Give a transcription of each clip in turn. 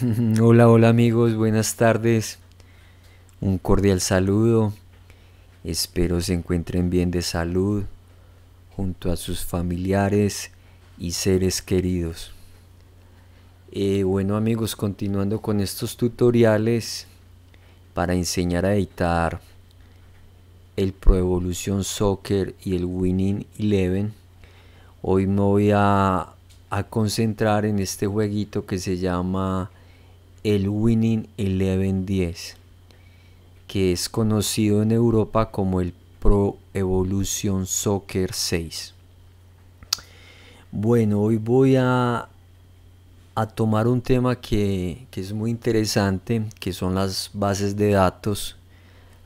Hola, hola amigos, buenas tardes. Un cordial saludo. Espero se encuentren bien de salud junto a sus familiares y seres queridos. Eh, bueno amigos, continuando con estos tutoriales para enseñar a editar el Pro Evolution Soccer y el Winning Eleven. Hoy me voy a a concentrar en este jueguito que se llama el Winning Eleven 10, que es conocido en Europa como el Pro Evolution Soccer 6. Bueno, hoy voy a, tomar un tema que, que es muy interesante, que son las bases de datos.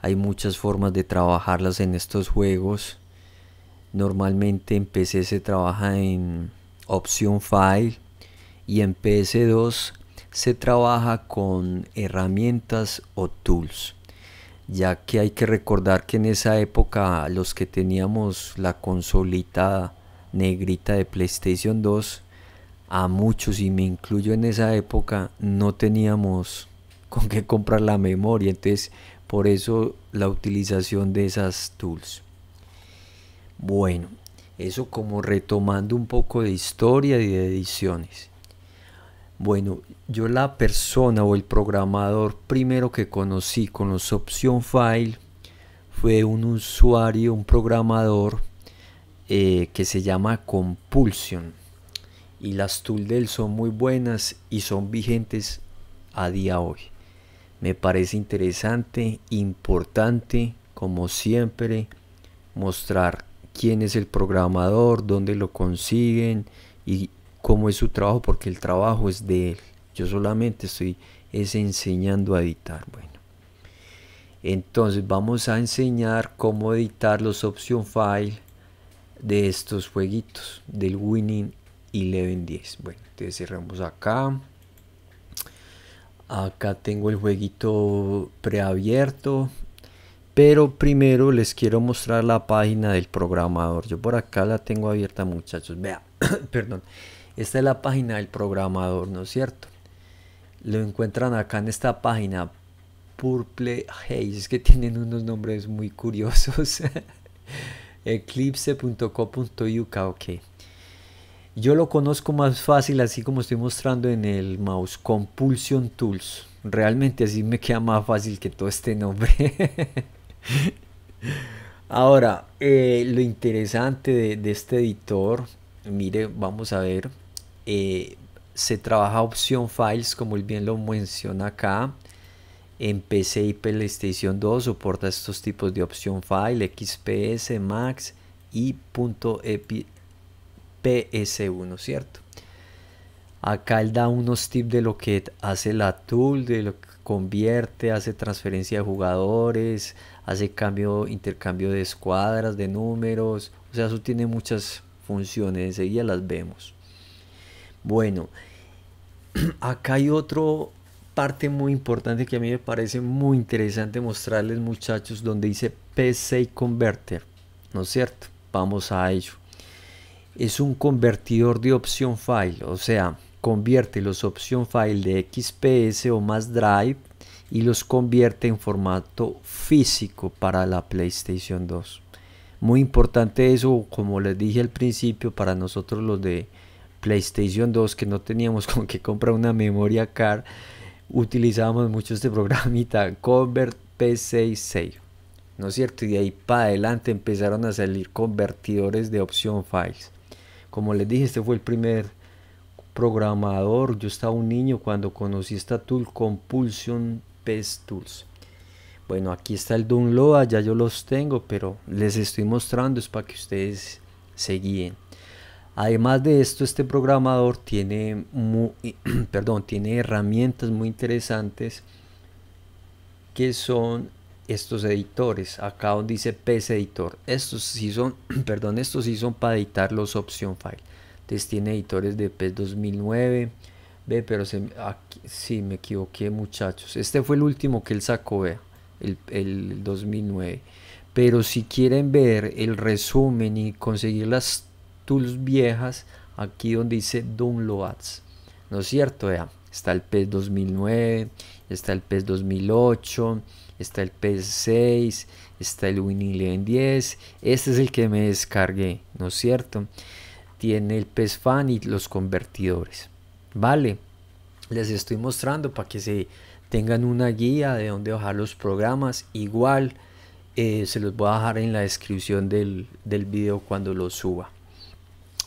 Hay muchas formas de trabajarlas en estos juegos. Normalmente en PC se trabaja en Option File y en PS2 se trabaja con herramientas o tools, ya que hay que recordar que en esa época los que teníamos la consolita negrita de PlayStation 2, a muchos y me incluyo en esa época, no teníamos con qué comprar la memoria, entonces por eso la utilización de esas tools. Bueno, eso como retomando un poco de historia y de ediciones. Bueno, yo la persona o el programador primero que conocí con los opción file fue un usuario, un programador eh, que se llama Compulsion. Y las tools de él son muy buenas y son vigentes a día hoy. Me parece interesante, importante, como siempre, mostrar quién es el programador, dónde lo consiguen y cómo es su trabajo, porque el trabajo es de él. Yo solamente estoy es enseñando a editar. Bueno, entonces vamos a enseñar cómo editar los option file de estos jueguitos del Winning 10. Bueno, entonces cerramos acá. Acá tengo el jueguito preabierto. Pero primero les quiero mostrar la página del programador. Yo por acá la tengo abierta, muchachos. Vea, perdón. Esta es la página del programador, ¿no es cierto? Lo encuentran acá en esta página. Purple Haze, es que tienen unos nombres muy curiosos. Eclipse.co.uk, ok. Yo lo conozco más fácil, así como estoy mostrando en el mouse, Compulsion Tools. Realmente así me queda más fácil que todo este nombre. Ahora, eh, lo interesante de este editor mire, vamos a ver, eh, se trabaja opción files, como bien lo menciona acá, en PC y PlayStation 2 soporta estos tipos de opción file, XPS, Max y .ps1, e ¿cierto? Acá él da unos tips de lo que hace la tool, de lo que convierte, hace transferencia de jugadores, hace cambio, intercambio de escuadras, de números, o sea, eso tiene muchas funciones, enseguida las vemos. Bueno, acá hay otra parte muy importante que a mí me parece muy interesante mostrarles muchachos donde dice y Converter, ¿no es cierto? Vamos a ello. Es un convertidor de opción file, o sea, convierte los opción file de XPS o más drive y los convierte en formato físico para la PlayStation 2. Muy importante eso, como les dije al principio, para nosotros los de PlayStation 2 que no teníamos con qué comprar una memoria car, utilizábamos mucho este programita Convert P66. ¿No es cierto? Y de ahí para adelante empezaron a salir convertidores de opción files. Como les dije, este fue el primer programador. Yo estaba un niño cuando conocí esta tool Compulsion Pest Tools. Bueno, aquí está el download, ya yo los tengo, pero les estoy mostrando es para que ustedes se guíen. Además de esto, este programador tiene, perdón, tiene herramientas muy interesantes que son estos editores. Acá donde dice PES Editor. Estos sí son, perdón, estos sí son para editar los option file. Entonces tiene editores de PES 2009. Ve, pero se, sí, me equivoqué muchachos. Este fue el último que él sacó, vea el, 2009. Pero si quieren ver el resumen y conseguir las tools viejas, aquí donde dice downloads, ¿no es cierto? Ya? Está el PES 2009, está el PES 2008, está el PES 6, está el Winning 10. Este es el que me descargué, ¿no es cierto? Tiene el PES Fan y los convertidores, ¿vale? Les estoy mostrando para que se tengan una guía de dónde bajar los programas. Igual eh, se los voy a dejar en la descripción del, del video cuando lo suba.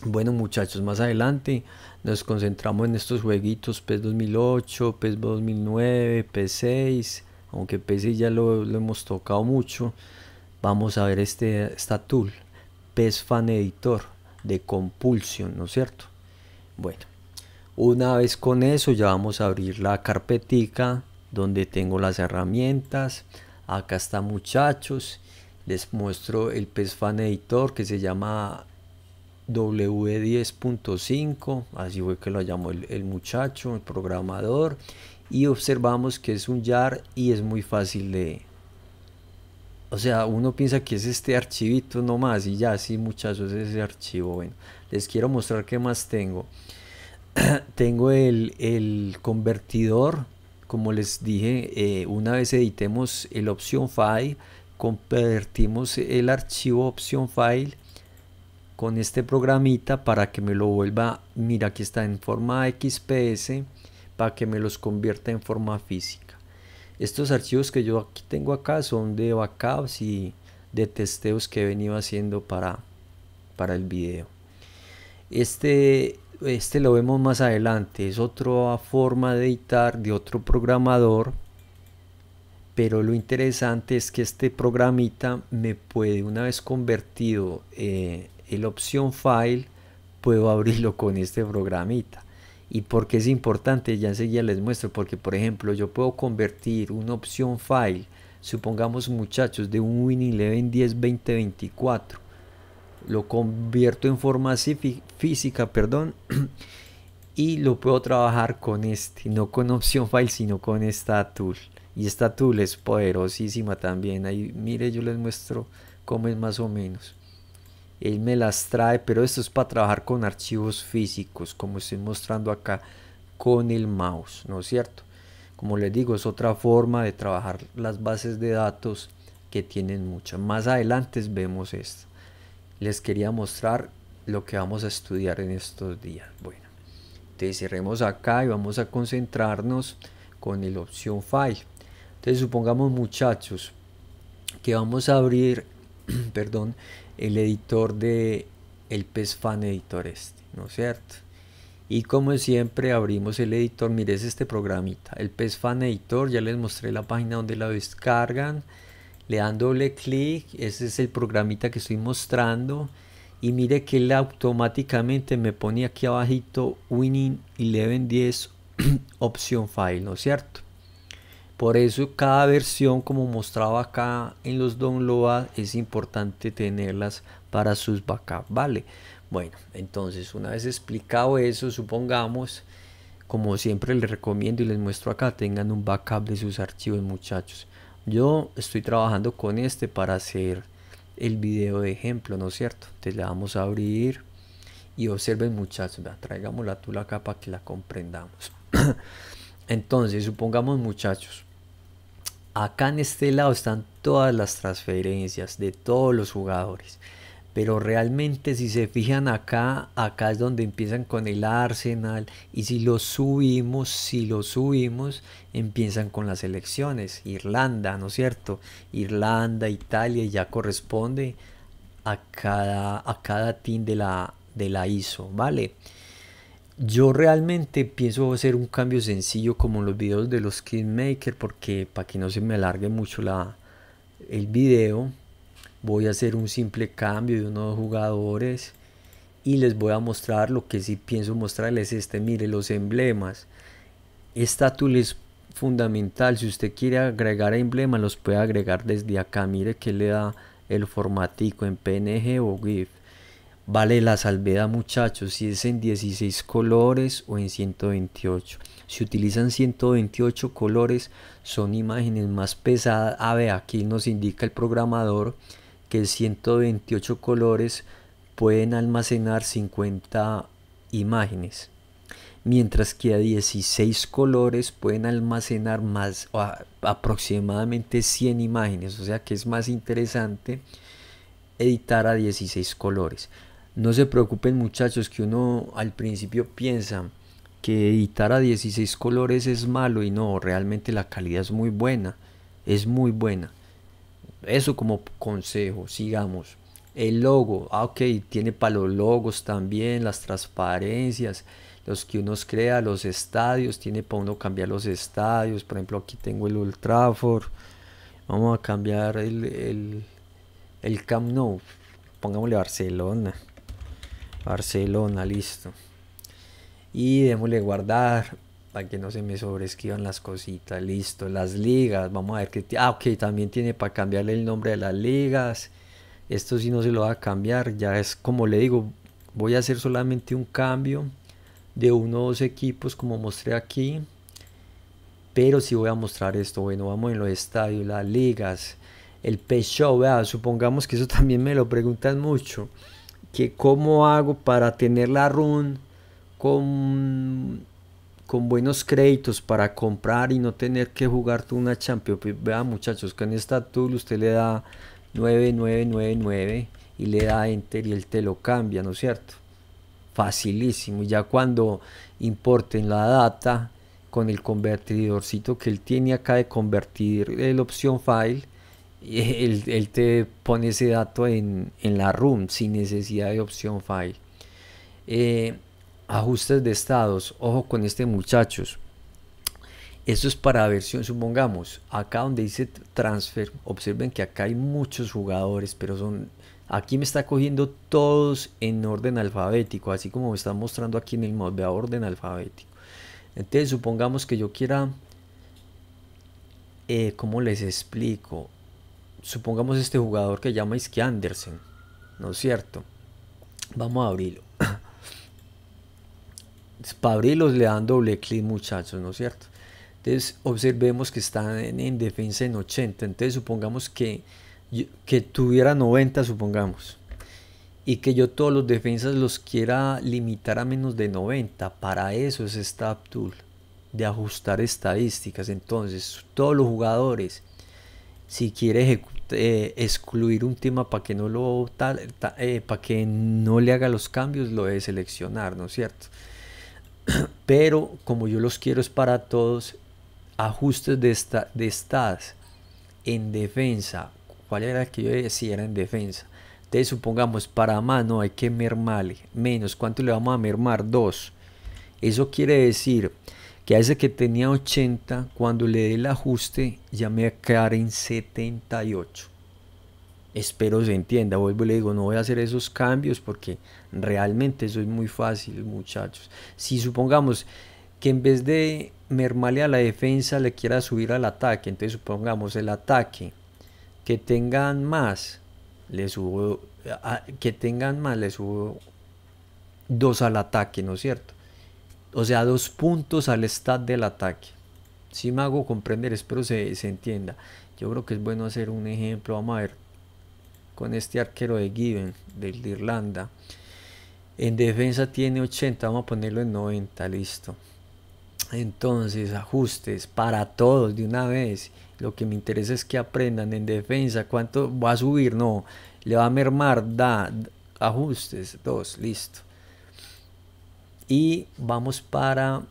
Bueno muchachos, más adelante nos concentramos en estos jueguitos PES 2008, PES 2009, PES 6, aunque PES ya lo, hemos tocado mucho. Vamos a ver este, esta tool, PES Fan Editor de Compulsion, ¿no es cierto? Bueno, una vez con eso ya vamos a abrir la carpetica donde tengo las herramientas. Acá está muchachos. Les muestro el pesfan Fan Editor que se llama W10.5. Así fue que lo llamó el, muchacho, el programador. Y observamos que es un jar y es muy fácil de... O sea, uno piensa que es este archivito nomás y ya, si muchachos, es ese archivo. Bueno, les quiero mostrar qué más tengo. tengo el, el convertidor como les dije, eh, una vez editemos el option file, convertimos el archivo option file con este programita para que me lo vuelva, mira aquí está en forma XPS, para que me los convierta en forma física. Estos archivos que yo aquí tengo acá son de backups y de testeos que he venido haciendo para, para el video. Este este lo vemos más adelante, es otra forma de editar de otro programador, pero lo interesante es que este programita me puede, una vez convertido eh, el opción file, puedo abrirlo con este programita. ¿Y porque es importante? Ya enseguida les muestro, porque por ejemplo yo puedo convertir una opción file, supongamos muchachos, de un Win11, 10 lo convierto en forma física, perdón, y lo puedo trabajar con este, no con opción file, sino con esta tool. Y esta tool es poderosísima también. Ahí, mire, yo les muestro cómo es más o menos. Él me las trae, pero esto es para trabajar con archivos físicos, como estoy mostrando acá con el mouse, ¿no es cierto? Como les digo, es otra forma de trabajar las bases de datos que tienen muchas. Más adelante vemos esto les quería mostrar lo que vamos a estudiar en estos días. Bueno, entonces cerremos acá y vamos a concentrarnos con el opción file Entonces supongamos muchachos que vamos a abrir, perdón, el editor de el PESFAN editor este, ¿no es cierto? Y como siempre abrimos el editor, miren este programita, el PESFAN editor, ya les mostré la página donde la descargan, le dan doble clic, ese es el programita que estoy mostrando y mire que él automáticamente me pone aquí abajito Winning 1110 opción file, ¿no es cierto? Por eso cada versión, como mostraba acá en los downloads, es importante tenerlas para sus backups, ¿vale? Bueno, entonces una vez explicado eso, supongamos, como siempre les recomiendo y les muestro acá, tengan un backup de sus archivos, muchachos yo estoy trabajando con este para hacer el video de ejemplo, ¿no es cierto? Entonces le vamos a abrir y observen muchachos, Traigámosla traigamos la tula acá para que la comprendamos. Entonces, supongamos muchachos, acá en este lado están todas las transferencias de todos los jugadores pero realmente si se fijan acá, acá es donde empiezan con el Arsenal y si lo subimos, si lo subimos, empiezan con las elecciones, Irlanda, ¿no es cierto? Irlanda, Italia, ya corresponde a cada, a cada team de la, de la ISO, ¿vale? Yo realmente pienso hacer un cambio sencillo como los videos de los Kingmaker porque para que no se me alargue mucho la, el video voy a hacer un simple cambio de unos jugadores y les voy a mostrar lo que sí pienso mostrarles este mire los emblemas esta es fundamental si usted quiere agregar emblemas los puede agregar desde acá mire que le da el formatico en png o gif vale la salvedad muchachos si es en 16 colores o en 128 si utilizan 128 colores son imágenes más pesadas a ah, ver aquí nos indica el programador 128 colores pueden almacenar 50 imágenes, mientras que a 16 colores pueden almacenar más aproximadamente 100 imágenes, o sea que es más interesante editar a 16 colores. No se preocupen muchachos que uno al principio piensa que editar a 16 colores es malo y no, realmente la calidad es muy buena, es muy buena. Eso como consejo, sigamos. El logo, ah, ok, tiene para los logos también, las transparencias, los que uno crea, los estadios, tiene para uno cambiar los estadios. Por ejemplo, aquí tengo el ultrafor Vamos a cambiar el, el, el Pongámosle Barcelona. Barcelona, listo. Y démosle guardar para que no se me sobrescriban las cositas. Listo, las ligas. Vamos a ver que... Ah, ok, también tiene para cambiarle el nombre de las ligas. Esto sí no se lo va a cambiar. Ya es como le digo, voy a hacer solamente un cambio de uno o dos equipos como mostré aquí. Pero sí voy a mostrar esto. Bueno, vamos en los estadios, las ligas, el pecho. Vean. Supongamos que eso también me lo preguntan mucho. Que cómo hago para tener la run con buenos créditos para comprar y no tener que jugarte una champions pues, Vean muchachos, que en esta tool usted le da 9999 y le da enter y él te lo cambia, ¿no es cierto? Facilísimo. ya cuando importen la data con el convertidorcito que él tiene acá de convertir el opción file, eh, él, él te pone ese dato en, en la room sin necesidad de opción file. Eh, ajustes de estados, ojo con este muchachos. Esto es para versión, supongamos, acá donde dice transfer, observen que acá hay muchos jugadores, pero son, aquí me está cogiendo todos en orden alfabético, así como me está mostrando aquí en el mod, de orden alfabético. Entonces supongamos que yo quiera, como eh, ¿cómo les explico? Supongamos este jugador que llama Iski Andersen, ¿no es cierto? Vamos a abrirlo para abrirlos le dan doble clic muchachos, ¿no es cierto? Entonces observemos que están en, defensa en 80, entonces supongamos que, que tuviera 90, supongamos y que yo todos los defensas los quiera limitar a menos de 90. Para eso es esta tool de ajustar estadísticas. Entonces, todos los jugadores, si quiere eh, excluir un tema para que no lo eh, para que no le haga los cambios, lo debe seleccionar, ¿no es cierto? pero como yo los quiero es para todos, ajustes de, esta, de estas en defensa. ¿Cuál era que yo decía? Era en defensa. Entonces supongamos, para mano hay que mermarle menos. ¿Cuánto le vamos a mermar? 2. Eso quiere decir que a ese que tenía 80, cuando le dé el ajuste, ya me va a quedar en 78 espero se entienda. Vuelvo y le digo, no voy a hacer esos cambios porque realmente eso es muy fácil, muchachos. Si supongamos que en vez de mermarle a la defensa le quiera subir al ataque, entonces supongamos el ataque que tengan más, le subo que tengan más, le subo dos al ataque, ¿no es cierto? O sea, dos puntos al stat del ataque. Si me hago comprender, espero se, se entienda. Yo creo que es bueno hacer un ejemplo. Vamos a ver con este arquero de Given del de Irlanda. En defensa tiene 80, vamos a ponerlo en 90, listo. Entonces, ajustes para todos de una vez. Lo que me interesa es que aprendan en defensa. ¿Cuánto va a subir? No, le va a mermar. Da ajustes, dos, listo. Y vamos para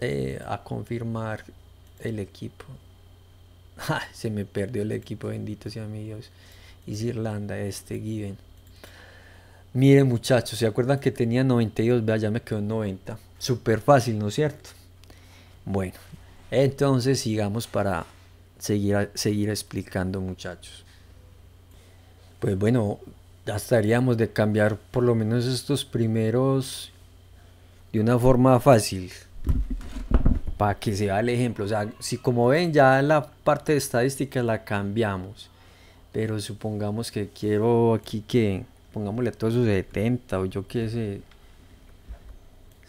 eh, a confirmar el equipo. Ah, se me perdió el equipo, bendito sea mi Dios es Irlanda, este Given. Miren muchachos, ¿se acuerdan que tenía 92? Vea, ya me quedó 90. Súper fácil, ¿no es cierto? Bueno, entonces sigamos para seguir, seguir explicando muchachos. Pues bueno, ya estaríamos de cambiar por lo menos estos primeros de una forma fácil para que se vea el ejemplo. O sea, si como ven ya la parte de estadística la cambiamos. Pero supongamos que quiero aquí que pongámosle a todos sus 70 o yo qué sé.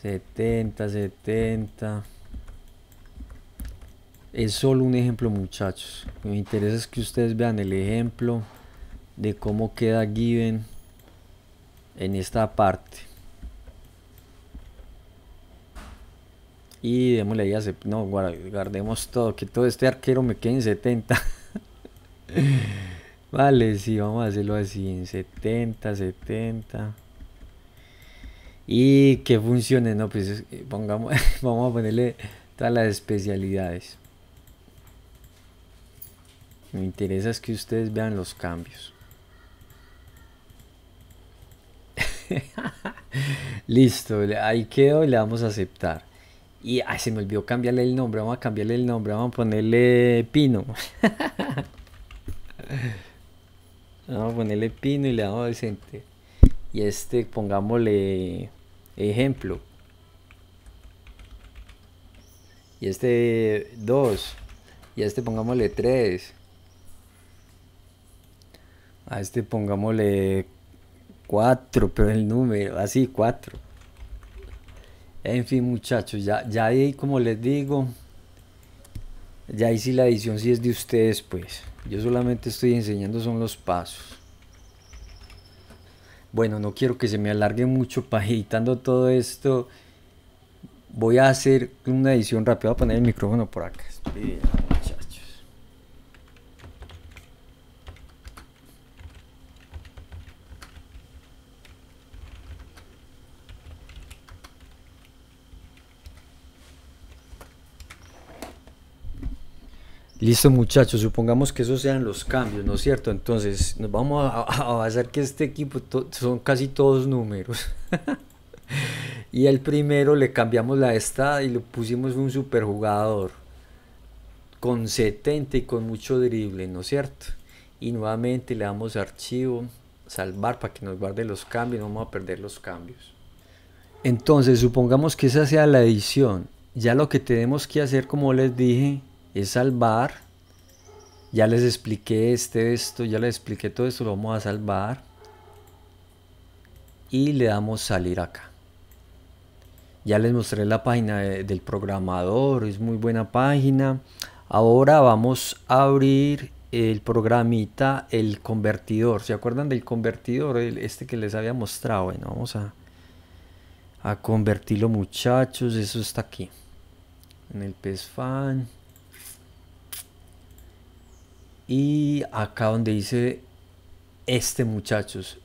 70, 70. Es solo un ejemplo muchachos. Me interesa es que ustedes vean el ejemplo de cómo queda Given en esta parte. Y démosle ahí No, guardemos todo. Que todo este arquero me quede en 70. Vale, sí, vamos a hacerlo así en 70, 70. Y que funcione, ¿no? Pues eh, pongamos, vamos a ponerle todas las especialidades. Me interesa es que ustedes vean los cambios. Listo, ahí quedó y le vamos a aceptar. Y se me olvidó cambiarle el nombre, vamos a cambiarle el nombre, vamos a ponerle Pino. Vamos a ponerle pino y le damos decente. Y este, pongámosle ejemplo. Y este 2. Y este pongámosle 3. A este pongámosle 4, este pero el número, así 4. En fin, muchachos, ya, ya ahí como les digo, ya ahí sí la edición Si es de ustedes, pues. Yo solamente estoy enseñando son los pasos. Bueno, no quiero que se me alargue mucho para todo esto. Voy a hacer una edición rápida. Voy a poner el micrófono por acá. Listo muchachos, supongamos que esos sean los cambios, ¿no es cierto? Entonces nos vamos a, hacer que este equipo son casi todos números. y el primero le cambiamos la esta y le pusimos un superjugador con 70 y con mucho drible, ¿no es cierto? Y nuevamente le damos archivo, salvar para que nos guarde los cambios, no vamos a perder los cambios. Entonces supongamos que esa sea la edición. Ya lo que tenemos que hacer, como les dije, es salvar. Ya les expliqué este, esto, ya les expliqué todo esto, lo vamos a salvar. Y le damos salir acá. Ya les mostré la página del programador, es muy buena página. Ahora vamos a abrir el programita, el convertidor. ¿Se acuerdan del convertidor? Este que les había mostrado. Bueno, vamos a, a convertirlo muchachos. Eso está aquí. En el PESFAN. Y acá donde dice este muchachos,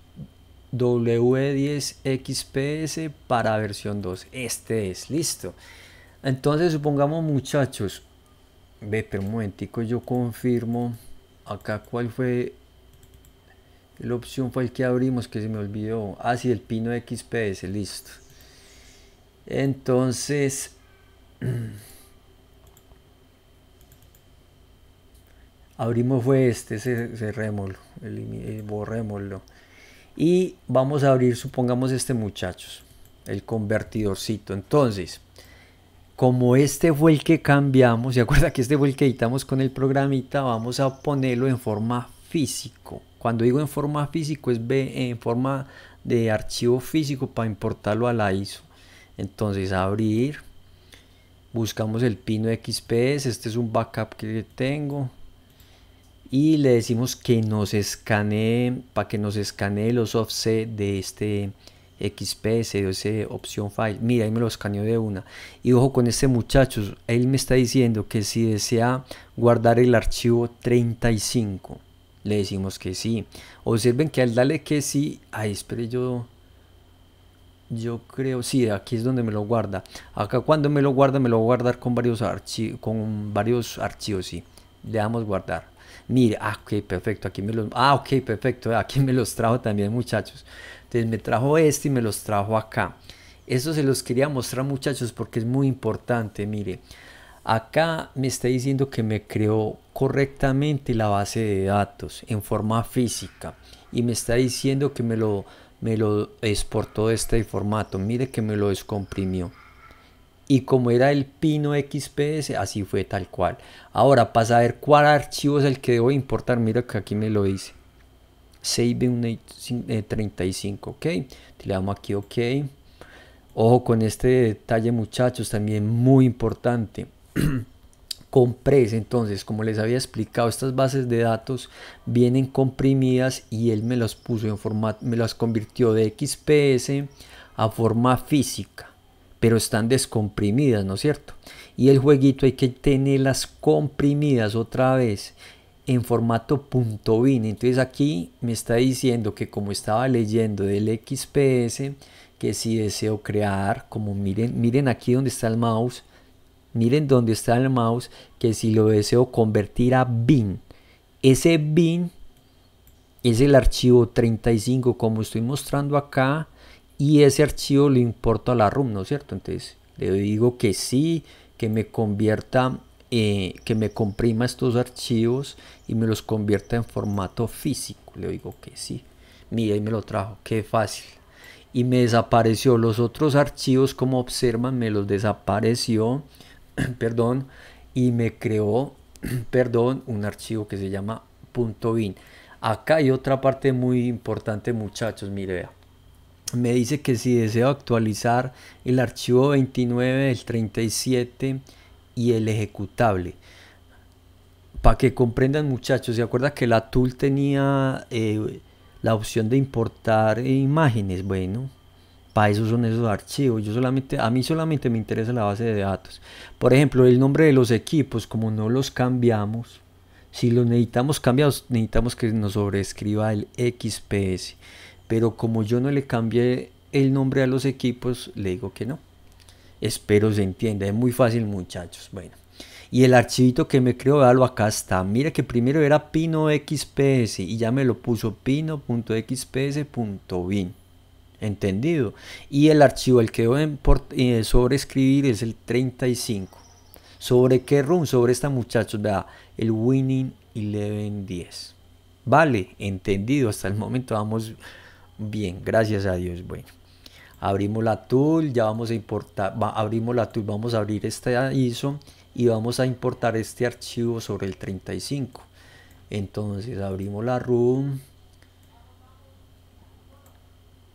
W10XPS e para versión 2. Este es, listo. Entonces supongamos muchachos, ve, pero un momentico yo confirmo acá cuál fue la opción fue el que abrimos que se me olvidó. Ah, sí, el pino XPS, listo. Entonces... abrimos fue este, cerrémoslo, eh, borrémoslo. Y vamos a abrir, supongamos, este muchachos, el convertidorcito. Entonces, como este fue el que cambiamos, se acuerda que este fue el que editamos con el programita, vamos a ponerlo en forma físico. Cuando digo en forma físico es en forma de archivo físico para importarlo a la ISO. Entonces abrir, buscamos el pino XPS, este es un backup que tengo y le decimos que nos escanee para que nos escanee los offset de este XPS o ese opción file mira ahí me lo escaneo de una y ojo con este muchacho él me está diciendo que si desea guardar el archivo 35 le decimos que sí observen que al darle que sí ahí espere yo yo creo, sí, aquí es donde me lo guarda. Acá cuando me lo guarda, me lo va a guardar con varios, archivos. con varios archivos, sí. Le damos guardar mire, ah, ok, perfecto, aquí me los, ah, ok, perfecto, aquí me los trajo también muchachos. Entonces me trajo este y me los trajo acá. Eso se los quería mostrar muchachos porque es muy importante, mire. Acá me está diciendo que me creó correctamente la base de datos en forma física y me está diciendo que me lo, me lo exportó de este formato. Mire que me lo descomprimió y como era el pino XPS, así fue tal cual. Ahora, para saber cuál archivo es el que debo importar, mira que aquí me lo dice. Save 35, ok. Le damos aquí ok. Ojo con este detalle muchachos, también muy importante. Comprese entonces, como les había explicado, estas bases de datos vienen comprimidas y él me las puso en formato, me las convirtió de XPS a forma física pero están descomprimidas, ¿no es cierto? Y el jueguito hay que tenerlas comprimidas otra vez en formato .bin. Entonces aquí me está diciendo que como estaba leyendo del XPS, que si deseo crear, como miren, miren aquí donde está el mouse, miren dónde está el mouse, que si lo deseo convertir a bin. Ese bin es el archivo 35 como estoy mostrando acá y ese archivo le importa ¿no es ¿cierto? Entonces le digo que sí, que me convierta, eh, que me comprima estos archivos y me los convierta en formato físico. Le digo que sí. Mira, y me lo trajo, qué fácil. Y me desapareció los otros archivos, como observan, me los desapareció, perdón, y me creó, perdón, un archivo que se llama .bin. Acá hay otra parte muy importante, muchachos, mire, vea me dice que si deseo actualizar el archivo 29 del 37 y el ejecutable. Para que comprendan muchachos, ¿se acuerda que la tool tenía eh, la opción de importar imágenes? Bueno, para eso son esos archivos. Yo solamente, a mí solamente me interesa la base de datos. Por ejemplo, el nombre de los equipos, como no los cambiamos, si los necesitamos cambiados, necesitamos que nos sobrescriba el XPS pero como yo no le cambié el nombre a los equipos, le digo que no. Espero se entienda, es muy fácil muchachos. Bueno, y el archivito que me creo, vealo acá está. Mira que primero era pino.xps y ya me lo puso pino.xps.bin. Entendido. Y el archivo, el que voy a eh, sobreescribir es el 35. ¿Sobre qué run? Sobre esta muchachos, da el Winning 1110. Vale, entendido. Hasta el momento vamos bien, gracias a Dios. Bueno, abrimos la tool, ya vamos a importar, abrimos la tool, vamos a abrir esta ISO y vamos a importar este archivo sobre el 35. Entonces abrimos la room,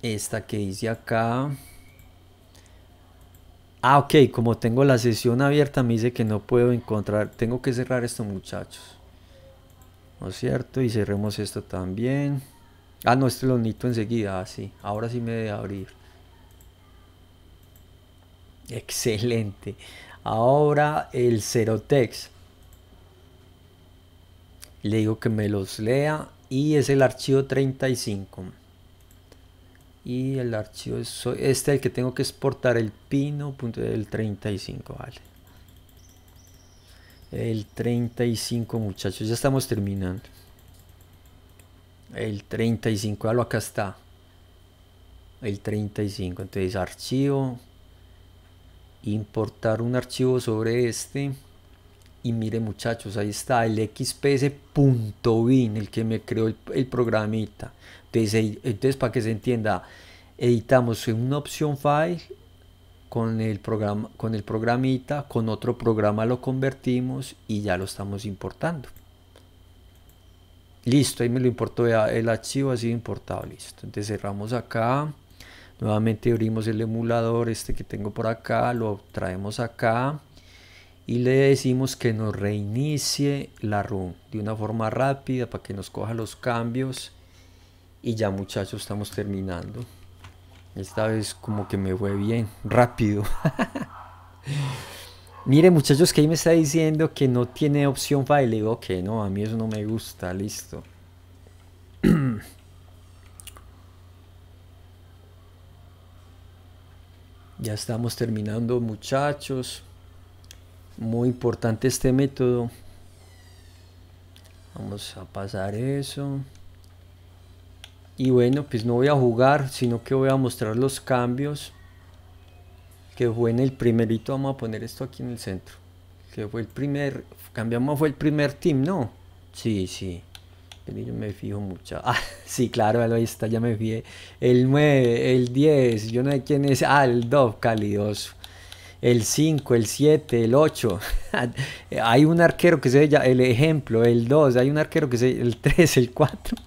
esta que dice acá. Ah, ok, como tengo la sesión abierta me dice que no puedo encontrar, tengo que cerrar esto muchachos. ¿No es cierto? Y cerremos esto también. Ah, no, este lo necesito enseguida. Ah, Ahora sí me debe abrir. Excelente. Ahora el Text. Le digo que me los lea. Y es el archivo 35. Y el archivo es este el que tengo que exportar el pino del 35. Vale. El 35 muchachos. Ya estamos terminando el 35, ya lo acá está. El 35, entonces archivo, importar un archivo sobre este. Y mire muchachos, ahí está el punto xps.bin, el que me creó el, programita. Entonces, entonces, para que se entienda, editamos una opción file con el, programa, con el programita, con otro programa lo convertimos y ya lo estamos importando. Listo, ahí me lo importó el archivo ha sido importado, listo. Entonces cerramos acá, nuevamente abrimos el emulador, este que tengo por acá, lo traemos acá y le decimos que nos reinicie la ROM de una forma rápida para que nos coja los cambios y ya muchachos estamos terminando. Esta vez como que me fue bien, rápido. Mire muchachos que ahí me está diciendo que no tiene opción file Le digo que no, a mí eso no me gusta, listo. ya estamos terminando muchachos. Muy importante este método. Vamos a pasar eso. Y bueno, pues no voy a jugar, sino que voy a mostrar los cambios que fue en el primerito, vamos a poner esto aquí en el centro, que fue el primer, cambiamos, fue el primer team, ¿no? Sí, sí, yo me fijo mucho. Ah, sí, claro, ahí está, ya me fijé. El 9, el 10, yo no sé quién es. Ah, el 2, calidoso. El 5, el 7, el 8. hay un arquero que se ya, el ejemplo, el 2, hay un arquero que se el 3, el 4.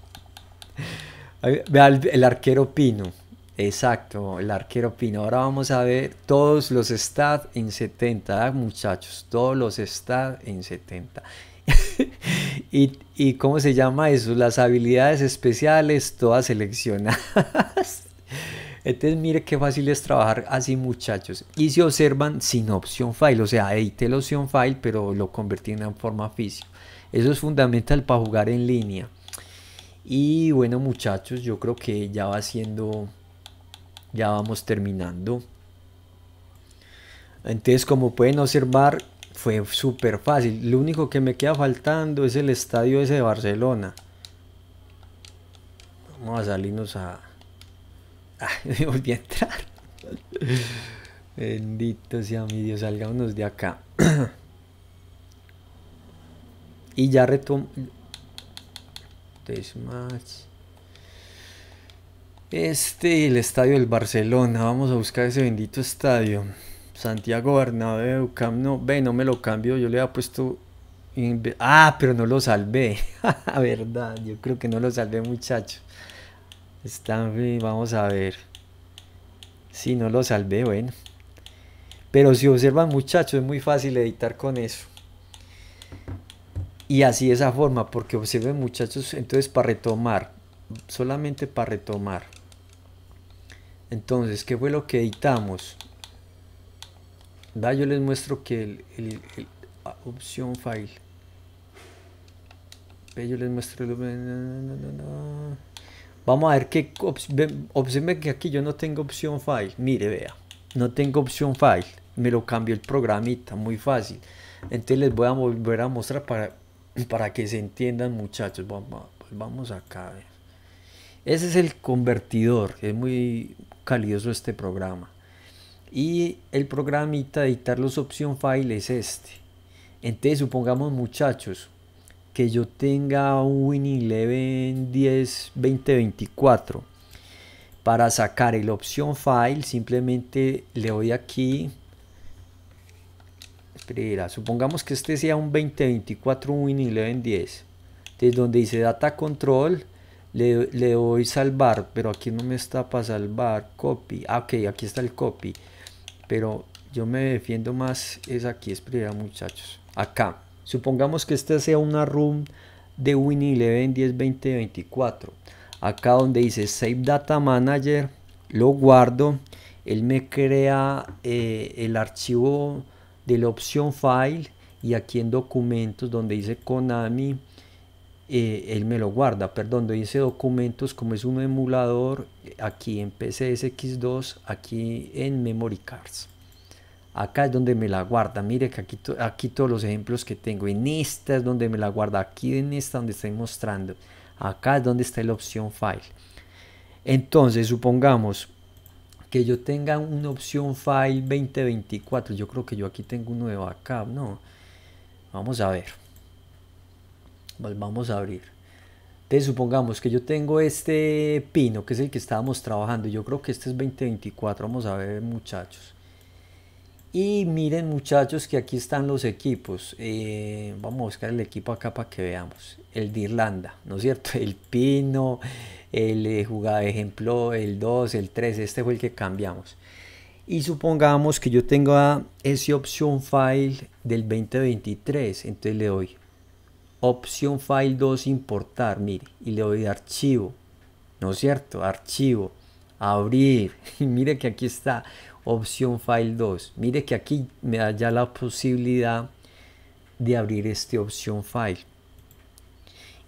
el arquero Pino. Exacto, el arquero Pino. Ahora vamos a ver todos los stats en 70, ¿eh? muchachos. Todos los stats en 70. y, cómo se llama eso? Las habilidades especiales, todas seleccionadas. Entonces, mire qué fácil es trabajar así, muchachos. Y se observan sin opción file, o sea, edité la opción file, pero lo convertí en forma física. Eso es fundamental para jugar en línea. Y bueno, muchachos, yo creo que ya va siendo ya vamos terminando. Entonces, como pueden observar, fue súper fácil. Lo único que me queda faltando es el estadio ese de Barcelona. Vamos a salirnos a... Ah, me volví a entrar. Bendito sea mi Dios, salgámonos de acá. y ya retomo... Test este, el estadio del Barcelona. Vamos a buscar ese bendito estadio. Santiago Bernabéu, no, ve, no me lo cambio. Yo le había puesto. Ah, pero no lo salvé. Verdad, yo creo que no lo salvé, muchacho. bien, vamos a ver. Si sí, no lo salvé, bueno. Pero si observan, muchachos, es muy fácil editar con eso. Y así de esa forma, porque observen, muchachos, entonces para retomar, solamente para retomar entonces, ¿qué fue lo que editamos? Da, yo les muestro que el, ah, opción file. yo les muestro Vamos a ver qué Observen que aquí yo no tengo opción file. Mire, vea. No tengo opción file. Me lo cambio el programita, muy fácil. Entonces les voy a volver a mostrar para, para que se entiendan, muchachos. Vamos, pues vamos acá, ese es el convertidor, que es muy calioso este programa. Y el programita de editar los option file es este. Entonces supongamos muchachos que yo tenga un Winning 10 2024. Para sacar el option file simplemente le doy aquí. Espera, supongamos que este sea un 2024 un 11 10. Entonces donde dice data control le, doy salvar, pero aquí no me está para salvar. Copy. Ah, ok, aquí está el copy. Pero yo me defiendo más. Es aquí, es muchachos. Acá. Supongamos que esta sea una room de Win11 10 20 24. Acá donde dice Save Data Manager, lo guardo. Él me crea eh, el archivo de la opción File y aquí en documentos donde dice Konami eh, él me lo guarda, perdón, dice documentos como es un emulador eh, aquí en PCSX2, aquí en Memory Cards. Acá es donde me la guarda, mire que aquí, aquí todos los ejemplos que tengo, en esta es donde me la guarda, aquí en esta donde estoy mostrando, acá es donde está la opción File. Entonces, supongamos que yo tenga una opción File 2024, yo creo que yo aquí tengo uno de backup, no, vamos a ver pues vamos a abrir entonces supongamos que yo tengo este pino que es el que estábamos trabajando yo creo que este es 2024 vamos a ver muchachos y miren muchachos que aquí están los equipos. Eh, vamos a buscar el equipo acá para que veamos. El de Irlanda, ¿no es cierto? El Pino, el eh, jugada ejemplo, el 2, el 3. Este fue el que cambiamos. Y supongamos que yo tengo ese opción file del 2023. Entonces le doy opción file 2 importar, mire, y le doy archivo, ¿no es cierto? Archivo, abrir, y mire que aquí está opción file 2, mire que aquí me da ya la posibilidad de abrir este opción file.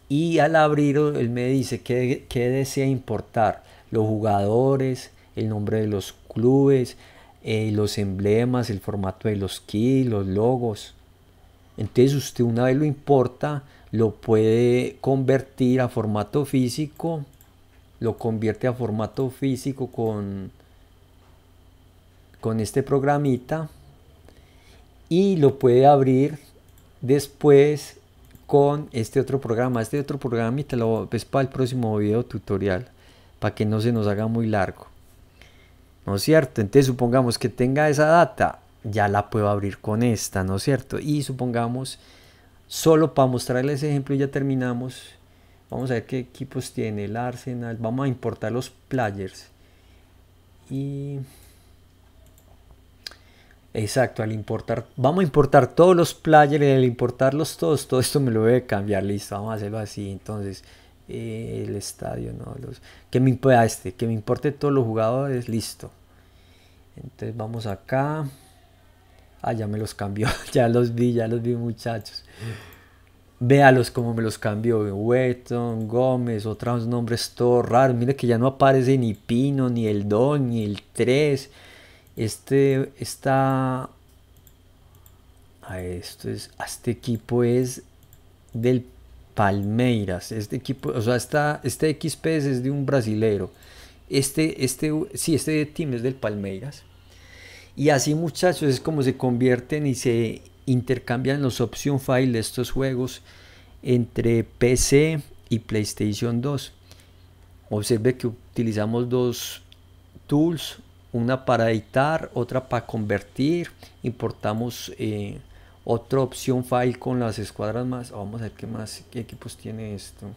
Y al abrirlo, él me dice que, desea importar, los jugadores, el nombre de los clubes, eh, los emblemas, el formato de los keys, los logos, entonces usted una vez lo importa, lo puede convertir a formato físico, lo convierte a formato físico con, con este programita y lo puede abrir después con este otro programa. Este otro programa y te lo ves pues, para el próximo video tutorial, para que no se nos haga muy largo. ¿No es cierto? Entonces supongamos que tenga esa data ya la puedo abrir con esta, ¿no es cierto? Y supongamos, solo para mostrarles ese ejemplo, ya terminamos. Vamos a ver qué equipos tiene el Arsenal. Vamos a importar los players. Y... Exacto, al importar, vamos a importar todos los players, al importarlos todos, todo esto me lo voy a cambiar, listo, vamos a hacerlo así, entonces, el estadio, no, los, que me importa este, que me importe todos los jugadores, listo. Entonces vamos acá, Ah, ya me los cambió, ya los vi, ya los vi muchachos. Véalos cómo me los cambió. Wetton, Gómez, otros nombres todos raros. Mire que ya no aparece ni Pino, ni el Don, ni el 3. Este, está a esto es, este equipo es del Palmeiras. Este equipo, o sea, este xp es de un brasilero. Este, este, sí, este team es del Palmeiras. Y así muchachos es como se convierten y se intercambian los option file de estos juegos entre PC y PlayStation 2. Observe que utilizamos dos tools, una para editar, otra para convertir. Importamos eh, otra opción file con las escuadras más. Vamos a ver qué más qué equipos tiene esto.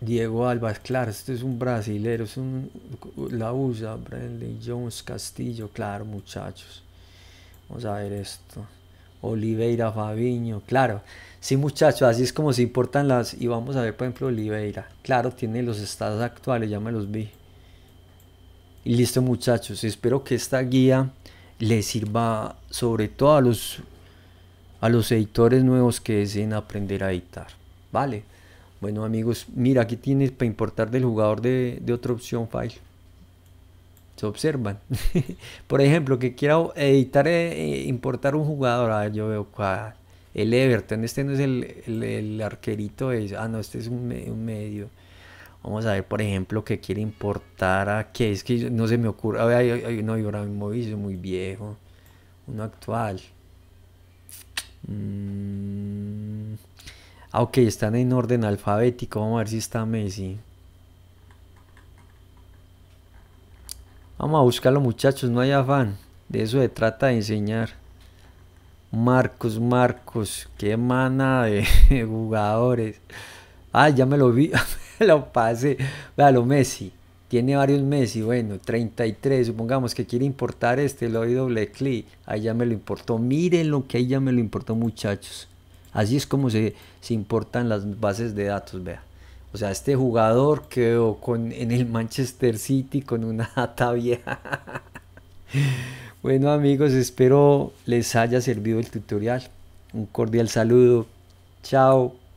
Diego Alves, claro, esto es un brasilero, es un la usa, Bradley Jones, Castillo, claro, muchachos. Vamos a ver esto. Oliveira, Fabiño, claro. Sí, muchachos, así es como se importan las. Y vamos a ver, por ejemplo, Oliveira. Claro, tiene los estados actuales, ya me los vi. Y listo, muchachos. Espero que esta guía les sirva sobre todo a los, a los editores nuevos que deseen aprender a editar. Vale. Bueno amigos, mira aquí tienes para importar del jugador de, de otra opción file. Se observan. Por ejemplo, que quiera editar, e importar un jugador. A ah, yo veo cuál. El Everton, este no es el, el, arquerito. Es, ah, no, este es un, medio. Vamos a ver, por ejemplo, que quiere importar a qué. Es que no se me ocurre. Ay, no, ahora es muy viejo. Uno actual. Mm. Ah, ok, están en orden alfabético. Vamos a ver si está Messi. Vamos a buscarlo, muchachos. No hay afán. De eso se trata de enseñar. Marcos, Marcos. Qué mana de, jugadores. Ah, ya me lo vi. me lo pasé. Vea, Messi. Tiene varios Messi. Bueno, 33. Supongamos que quiere importar este. lo doy doble clic. Ahí ya me lo importó. Miren lo que ahí ya me lo importó, muchachos. Así es como se, importan las bases de datos, vea. O sea, este jugador quedó con, en el Manchester City con una data vieja. bueno amigos, espero les haya servido el tutorial. Un cordial saludo. Chao.